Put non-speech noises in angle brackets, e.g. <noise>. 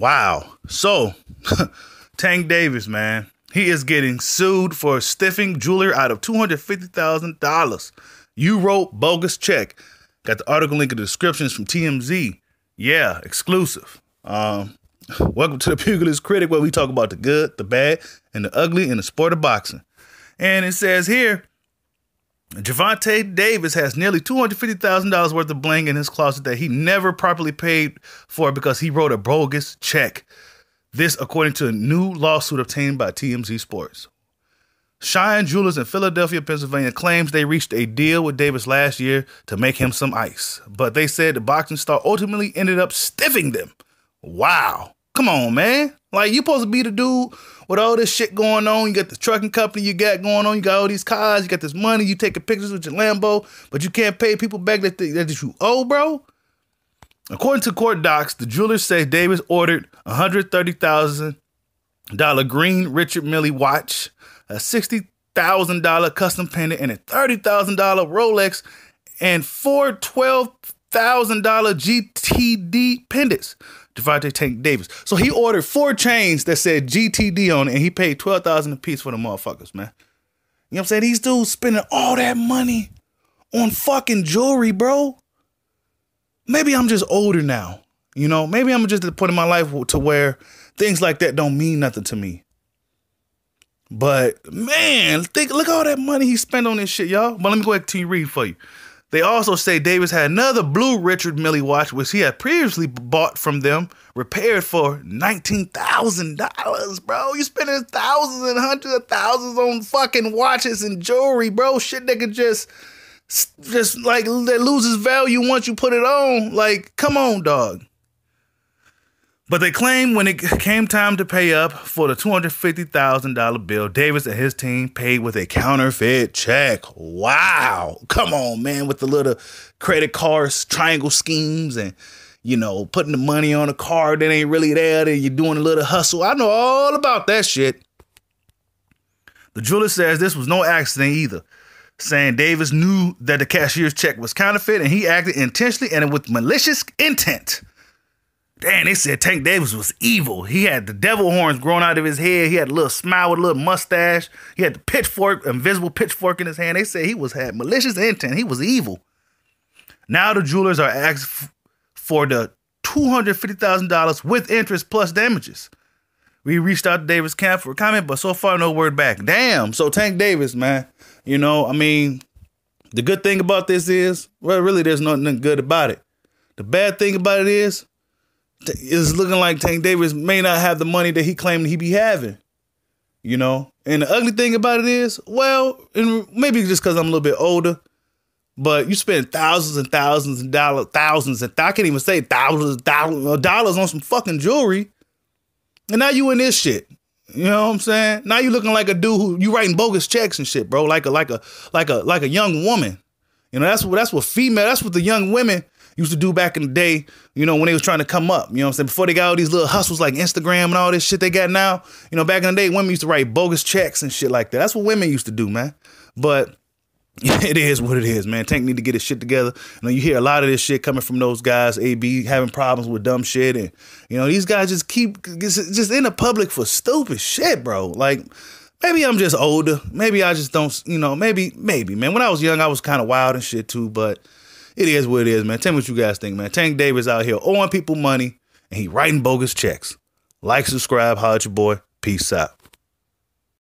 Wow. So, <laughs> Tank Davis, man, he is getting sued for stiffing jeweler out of $250,000. You wrote bogus check. Got the article link in the descriptions from TMZ. Yeah, exclusive. Um, <laughs> welcome to the Pugilist Critic, where we talk about the good, the bad, and the ugly in the sport of boxing. And it says here Javante Davis has nearly $250,000 worth of bling in his closet that he never properly paid for because he wrote a bogus check. This, according to a new lawsuit obtained by TMZ Sports. Shine Jewelers in Philadelphia, Pennsylvania claims they reached a deal with Davis last year to make him some ice, but they said the boxing star ultimately ended up stiffing them. Wow. Come on, man. Like you supposed to be the dude with all this shit going on. You got the trucking company you got going on. You got all these cars. You got this money. You taking pictures with your Lambo, but you can't pay people back that that you owe, bro. According to court docs, the jeweler says Davis ordered a hundred thirty thousand dollar green Richard Mille watch, a sixty thousand dollar custom pendant, and a thirty thousand dollar Rolex, and four twelve thousand dollar GTD pendants. Devontae Tank Davis. So he ordered four chains that said GTD on it, and he paid twelve thousand a piece for the motherfuckers, man. You know what I'm saying? These dudes spending all that money on fucking jewelry, bro. Maybe I'm just older now. You know, maybe I'm just at the point in my life to where things like that don't mean nothing to me. But man, think look all that money he spent on this shit, y'all. But let me go ahead to read for you. They also say Davis had another blue Richard Mille watch, which he had previously bought from them, repaired for nineteen thousand dollars, bro. You spending thousands and hundreds of thousands on fucking watches and jewelry, bro. Shit, nigga, just just like that loses value once you put it on. Like, come on, dog. But they claim when it came time to pay up for the $250,000 bill, Davis and his team paid with a counterfeit check. Wow. Come on, man, with the little credit card triangle schemes and, you know, putting the money on a card that ain't really there, and you're doing a little hustle. I know all about that shit. The jeweler says this was no accident either, saying Davis knew that the cashier's check was counterfeit and he acted intentionally and with malicious intent. Damn, they said Tank Davis was evil. He had the devil horns growing out of his head. He had a little smile with a little mustache. He had the pitchfork, invisible pitchfork in his hand. They said he was had malicious intent. He was evil. Now the jewelers are asked for the $250,000 with interest plus damages. We reached out to Davis camp for a comment, but so far no word back. Damn. So Tank Davis, man. You know, I mean, the good thing about this is, well, really, there's nothing good about it. The bad thing about it is, it's looking like Tank Davis may not have the money that he claimed he be having. You know, and the ugly thing about it is, well, and maybe just because I'm a little bit older, but you spend thousands and thousands and dollars, thousands and th- I can't even say thousands of dollars, uh, dollars on some fucking jewelry, and now you in this shit. You know what I'm saying? Now you looking like a dude who you writing bogus checks and shit, bro. Like a like a like a like a young woman. You know that's what that's what female. That's what the young women used to do back in the day, you know, when they was trying to come up. You know I'm saying? Before they got all these little hustles like Instagram and all this shit they got now. You know, back in the day, women used to write bogus checks and shit like that. That's what women used to do, man. But <laughs> it is what it is, man. Tank need to get his shit together. You know, you hear a lot of this shit coming from those guys. AB having problems with dumb shit, and you know these guys just keep just in the public for stupid shit, bro. Like maybe I'm just older. Maybe I just don't. You know, maybe maybe man. When I was young, I was kind of wild and shit too, but it is what it is, man. Tell me what you guys think, man. Tank Davis out here owing people money and he writing bogus checks. Like, subscribe, holla at your boy. Peace out.